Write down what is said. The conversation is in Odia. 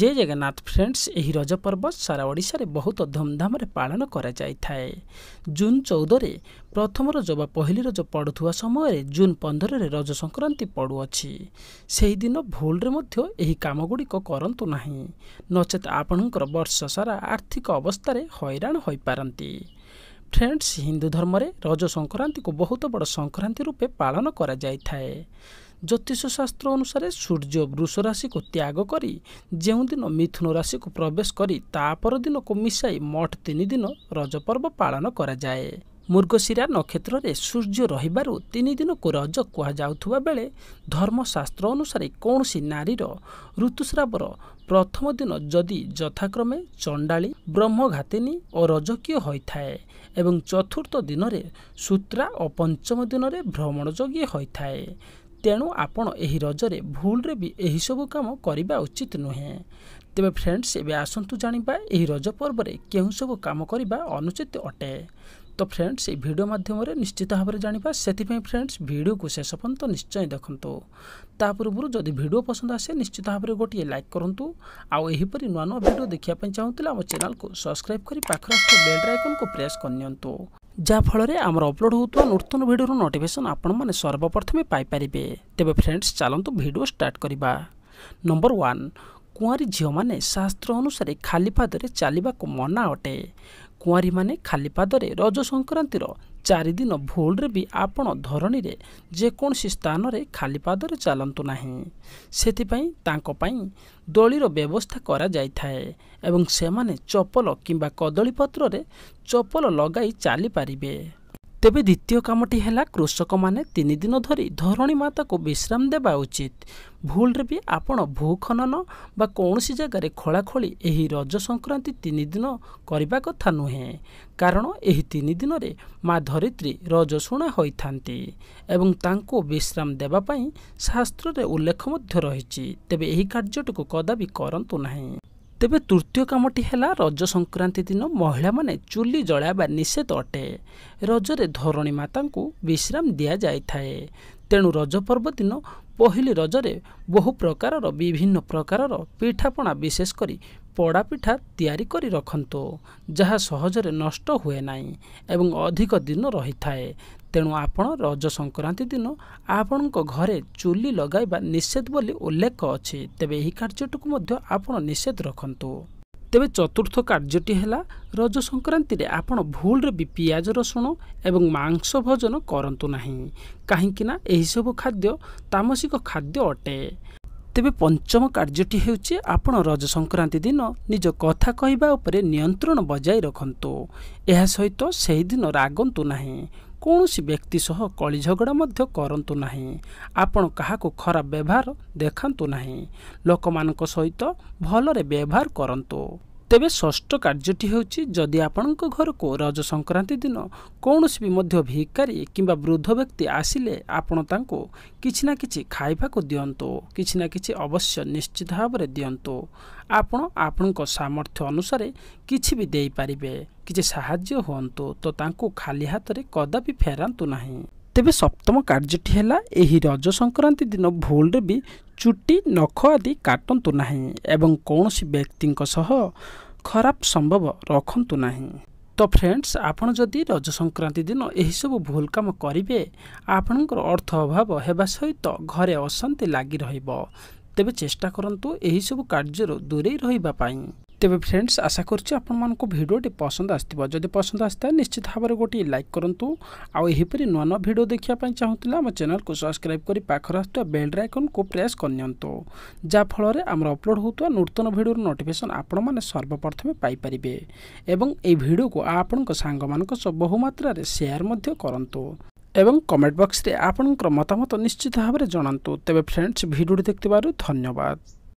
ଜୟ ଜଗନ୍ନାଥ ଫ୍ରେଣ୍ଡସ୍ ଏହି ରଜ ପର୍ବ ସାରା ଓଡ଼ିଶାରେ ବହୁତ ଧୁମଧାମରେ ପାଳନ କରାଯାଇଥାଏ ଜୁନ୍ ଚଉଦରେ ପ୍ରଥମ ରଜ ବା ପହିଲି ରଜ ପଡ଼ୁଥିବା ସମୟରେ ଜୁନ୍ ପନ୍ଦରରେ ରଜ ସଂକ୍ରାନ୍ତି ପଡ଼ୁଅଛି ସେହିଦିନ ଭୁଲରେ ମଧ୍ୟ ଏହି କାମଗୁଡ଼ିକ କରନ୍ତୁ ନାହିଁ ନଚେତ୍ ଆପଣଙ୍କର ବର୍ଷ ସାରା ଆର୍ଥିକ ଅବସ୍ଥାରେ ହଇରାଣ ହୋଇପାରନ୍ତି ଫ୍ରେଣ୍ଡସ୍ ହିନ୍ଦୁ ଧର୍ମରେ ରଜ ସଂକ୍ରାନ୍ତିକୁ ବହୁତ ବଡ଼ ସଂକ୍ରାନ୍ତି ରୂପେ ପାଳନ କରାଯାଇଥାଏ ଜ୍ୟୋତିଷ ଶାସ୍ତ୍ର ଅନୁସାରେ ସୂର୍ଯ୍ୟ ବୃଷ ରାଶିକୁ ତ୍ୟାଗ କରି ଯେଉଁଦିନ ମିଥୁନ ରାଶିକୁ ପ୍ରବେଶ କରି ତା ପରଦିନକୁ ମିଶାଇ ମଠ ତିନି ଦିନ ରଜ ପର୍ବ ପାଳନ କରାଯାଏ ମୃଗଶିରା ନକ୍ଷତ୍ରରେ ସୂର୍ଯ୍ୟ ରହିବାରୁ ତିନି ଦିନକୁ ରଜ କୁହାଯାଉଥିବା ବେଳେ ଧର୍ମଶାସ୍ତ୍ର ଅନୁସାରେ କୌଣସି ନାରୀର ଋତୁସ୍ରାବର ପ୍ରଥମ ଦିନ ଯଦି ଯଥାକ୍ରମେ ଚଣ୍ଡାଳୀ ବ୍ରହ୍ମଘାତିନୀ ଓ ରଜକୀୟ ହୋଇଥାଏ ଏବଂ ଚତୁର୍ଥ ଦିନରେ ସୂତ୍ରା ଓ ପଞ୍ଚମ ଦିନରେ ଭ୍ରମଣ ଯୋଗୀ ହୋଇଥାଏ ତେଣୁ ଆପଣ ଏହି ରଜରେ ଭୁଲରେ ବି ଏହିସବୁ କାମ କରିବା ଉଚିତ ନୁହେଁ ତେବେ ଫ୍ରେଣ୍ଡସ୍ ଏବେ ଆସନ୍ତୁ ଜାଣିବା ଏହି ରଜ ପର୍ବରେ କେଉଁ ସବୁ କାମ କରିବା ଅନୁଚିତ ଅଟେ ତ ଫ୍ରେଣ୍ଡସ୍ ଏହି ଭିଡ଼ିଓ ମାଧ୍ୟମରେ ନିଶ୍ଚିତ ଭାବରେ ଜାଣିବା ସେଥିପାଇଁ ଫ୍ରେଣ୍ଡସ୍ ଭିଡ଼ିଓକୁ ଶେଷ ପର୍ଯ୍ୟନ୍ତ ନିଶ୍ଚୟ ଦେଖନ୍ତୁ ତା ପୂର୍ବରୁ ଯଦି ଭିଡ଼ିଓ ପସନ୍ଦ ଆସେ ନିଶ୍ଚିତ ଭାବରେ ଗୋଟିଏ ଲାଇକ୍ କରନ୍ତୁ ଆଉ ଏହିପରି ନୂଆ ନୂଆ ଭିଡ଼ିଓ ଦେଖିବା ପାଇଁ ଚାହୁଁଥିଲେ ଆମ ଚ୍ୟାନେଲକୁ ସବସ୍କ୍ରାଇବ୍ କରି ପାଖରେ ଆସୁଥିବା ବେଲ୍ ଆଇକନ୍କୁ ପ୍ରେସ୍ କରିନିଅନ୍ତୁ ଯାହାଫଳରେ ଆମର ଅପଲୋଡ଼ ହେଉଥିବା ନୂତନ ଭିଡ଼ିଓର ନୋଟିଫିକେସନ୍ ଆପଣମାନେ ସର୍ବପ୍ରଥମେ ପାଇପାରିବେ ତେବେ ଫ୍ରେଣ୍ଡସ୍ ଚାଲନ୍ତୁ ଭିଡ଼ିଓ ଷ୍ଟାର୍ଟ କରିବା ନମ୍ବର ୱାନ୍ କୁଆଁରୀ ଝିଅମାନେ ଶାସ୍ତ୍ର ଅନୁସାରେ ଖାଲି ପାଦରେ ଚାଲିବାକୁ ମନା ଅଟେ କୁଆଁରୀମାନେ ଖାଲି ପାଦରେ ରଜ ସଂକ୍ରାନ୍ତିର ଚାରିଦିନ ଭୁଲରେ ବି ଆପଣ ଧରଣୀରେ ଯେକୌଣସି ସ୍ଥାନରେ ଖାଲି ପାଦରେ ଚାଲନ୍ତୁ ନାହିଁ ସେଥିପାଇଁ ତାଙ୍କ ପାଇଁ ଦୋଳିର ବ୍ୟବସ୍ଥା କରାଯାଇଥାଏ ଏବଂ ସେମାନେ ଚପଲ କିମ୍ବା କଦଳୀପତ୍ରରେ ଚପଲ ଲଗାଇ ଚାଲିପାରିବେ ତେବେ ଦ୍ୱିତୀୟ କାମଟି ହେଲା କୃଷକମାନେ ତିନି ଦିନ ଧରି ଧରଣୀ ମାତାକୁ ବିଶ୍ରାମ ଦେବା ଉଚିତ ଭୁଲରେ ବି ଆପଣ ଭୂଖନନ ବା କୌଣସି ଜାଗାରେ ଖୋଳାଖୋଳି ଏହି ରଜ ସଂକ୍ରାନ୍ତି ତିନି ଦିନ କରିବା କଥା ନୁହେଁ କାରଣ ଏହି ତିନି ଦିନରେ ମା ଧରିତ୍ରୀ ରଜଶୁଣା ହୋଇଥାନ୍ତି ଏବଂ ତାଙ୍କୁ ବିଶ୍ରାମ ଦେବା ପାଇଁ ଶାସ୍ତ୍ରରେ ଉଲ୍ଲେଖ ମଧ୍ୟ ରହିଛି ତେବେ ଏହି କାର୍ଯ୍ୟଟିକୁ କଦାପି କରନ୍ତୁ ନାହିଁ ତେବେ ତୃତୀୟ କାମଟି ହେଲା ରଜ ସଂକ୍ରାନ୍ତି ଦିନ ମହିଳାମାନେ ଚୁଲି ଜଳାଇବା ନିଷେଧ ଅଟେ ରଜରେ ଧରଣୀ ମାତାଙ୍କୁ ବିଶ୍ରାମ ଦିଆଯାଇଥାଏ ତେଣୁ ରଜ ପର୍ବ ଦିନ ପହିଲି ରଜରେ ବହୁ ପ୍ରକାରର ବିଭିନ୍ନ ପ୍ରକାରର ପିଠାପଣା ବିଶେଷ କରି ପୋଡ଼ାପିଠା ତିଆରି କରି ରଖନ୍ତୁ ଯାହା ସହଜରେ ନଷ୍ଟ ହୁଏ ନାହିଁ ଏବଂ ଅଧିକ ଦିନ ରହିଥାଏ ତେଣୁ ଆପଣ ରଜ ସଂକ୍ରାନ୍ତି ଦିନ ଆପଣଙ୍କ ଘରେ ଚୁଲି ଲଗାଇବା ନିଷେଧ ବୋଲି ଉଲ୍ଲେଖ ଅଛି ତେବେ ଏହି କାର୍ଯ୍ୟଟିକୁ ମଧ୍ୟ ଆପଣ ନିଷେଧ ରଖନ୍ତୁ ତେବେ ଚତୁର୍ଥ କାର୍ଯ୍ୟଟି ହେଲା ରଜ ସଂକ୍ରାନ୍ତିରେ ଆପଣ ଭୁଲରେ ବି ପିଆଜ ରସୁଣ ଏବଂ ମାଂସ ଭୋଜନ କରନ୍ତୁ ନାହିଁ କାହିଁକିନା ଏହିସବୁ ଖାଦ୍ୟ ତାମସିକ ଖାଦ୍ୟ ଅଟେ ତେବେ ପଞ୍ଚମ କାର୍ଯ୍ୟଟି ହେଉଛି ଆପଣ ରଜ ସଂକ୍ରାନ୍ତି ଦିନ ନିଜ କଥା କହିବା ଉପରେ ନିୟନ୍ତ୍ରଣ ବଜାୟ ରଖନ୍ତୁ ଏହା ସହିତ ସେହିଦିନ ରାଗନ୍ତୁ ନାହିଁ କୌଣସି ବ୍ୟକ୍ତି ସହ କଳି ଝଗଡ଼ା ମଧ୍ୟ କରନ୍ତୁ ନାହିଁ ଆପଣ କାହାକୁ ଖରାପ ବ୍ୟବହାର ଦେଖାନ୍ତୁ ନାହିଁ ଲୋକମାନଙ୍କ ସହିତ ଭଲରେ ବ୍ୟବହାର କରନ୍ତୁ ତେବେ ଷଷ୍ଠ କାର୍ଯ୍ୟଟି ହେଉଛି ଯଦି ଆପଣଙ୍କ ଘରକୁ ରଜ ସଂକ୍ରାନ୍ତି ଦିନ କୌଣସି ବି ମଧ୍ୟ ଭିକାରୀ କିମ୍ବା ବୃଦ୍ଧ ବ୍ୟକ୍ତି ଆସିଲେ ଆପଣ ତାଙ୍କୁ କିଛି ନା କିଛି ଖାଇବାକୁ ଦିଅନ୍ତୁ କିଛି ନା କିଛି ଅବଶ୍ୟ ନିଶ୍ଚିତ ଭାବରେ ଦିଅନ୍ତୁ ଆପଣ ଆପଣଙ୍କ ସାମର୍ଥ୍ୟ ଅନୁସାରେ କିଛି ବି ଦେଇପାରିବେ କିଛି ସାହାଯ୍ୟ ହୁଅନ୍ତୁ ତ ତାଙ୍କୁ ଖାଲି ହାତରେ କଦାପି ଫେରାନ୍ତୁ ନାହିଁ ତେବେ ସପ୍ତମ କାର୍ଯ୍ୟଟି ହେଲା ଏହି ରଜ ସଂକ୍ରାନ୍ତି ଦିନ ଭୁଲରେ ବି ଚୁଟି ନଖ ଆଦି କାଟନ୍ତୁ ନାହିଁ ଏବଂ କୌଣସି ବ୍ୟକ୍ତିଙ୍କ ସହ ଖରାପ ସମ୍ଭବ ରଖନ୍ତୁ ନାହିଁ ତ ଫ୍ରେଣ୍ଡସ୍ ଆପଣ ଯଦି ରଜ ସଂକ୍ରାନ୍ତି ଦିନ ଏହିସବୁ ଭୁଲ କାମ କରିବେ ଆପଣଙ୍କର ଅର୍ଥ ଅଭାବ ହେବା ସହିତ ଘରେ ଅଶାନ୍ତି ଲାଗି ରହିବ ତେବେ ଚେଷ୍ଟା କରନ୍ତୁ ଏହିସବୁ କାର୍ଯ୍ୟରୁ ଦୂରେଇ ରହିବା ପାଇଁ ତେବେ ଫ୍ରେଣ୍ଡସ୍ ଆଶା କରୁଛି ଆପଣମାନଙ୍କୁ ଭିଡ଼ିଓଟି ପସନ୍ଦ ଆସିଥିବ ଯଦି ପସନ୍ଦ ଆସିଥାଏ ନିଶ୍ଚିତ ଭାବରେ ଗୋଟିଏ ଲାଇକ୍ କରନ୍ତୁ ଆଉ ଏହିପରି ନୂଆ ନୂଆ ଭିଡ଼ିଓ ଦେଖିବା ପାଇଁ ଚାହୁଁଥିଲେ ଆମ ଚ୍ୟାନେଲକୁ ସବସ୍କ୍ରାଇବ୍ କରି ପାଖରେ ଆସୁଥିବା ବେଲ୍ର ଆଇକନ୍କୁ ପ୍ରେସ୍ କରିନିଅନ୍ତୁ ଯାହାଫଳରେ ଆମର ଅପଲୋଡ଼ ହେଉଥିବା ନୂତନ ଭିଡ଼ିଓର ନୋଟିଫିକେସନ୍ ଆପଣମାନେ ସର୍ବପ୍ରଥମେ ପାଇପାରିବେ ଏବଂ ଏହି ଭିଡ଼ିଓକୁ ଆପଣଙ୍କ ସାଙ୍ଗମାନଙ୍କ ସହ ବହୁମାତ୍ରାରେ ସେୟାର ମଧ୍ୟ କରନ୍ତୁ ଏବଂ କମେଣ୍ଟ ବକ୍ସରେ ଆପଣଙ୍କର ମତାମତ ନିଶ୍ଚିତ ଭାବରେ ଜଣାନ୍ତୁ ତେବେ ଫ୍ରେଣ୍ଡସ୍ ଭିଡ଼ିଓଟି ଦେଖିଥିବାରୁ ଧନ୍ୟବାଦ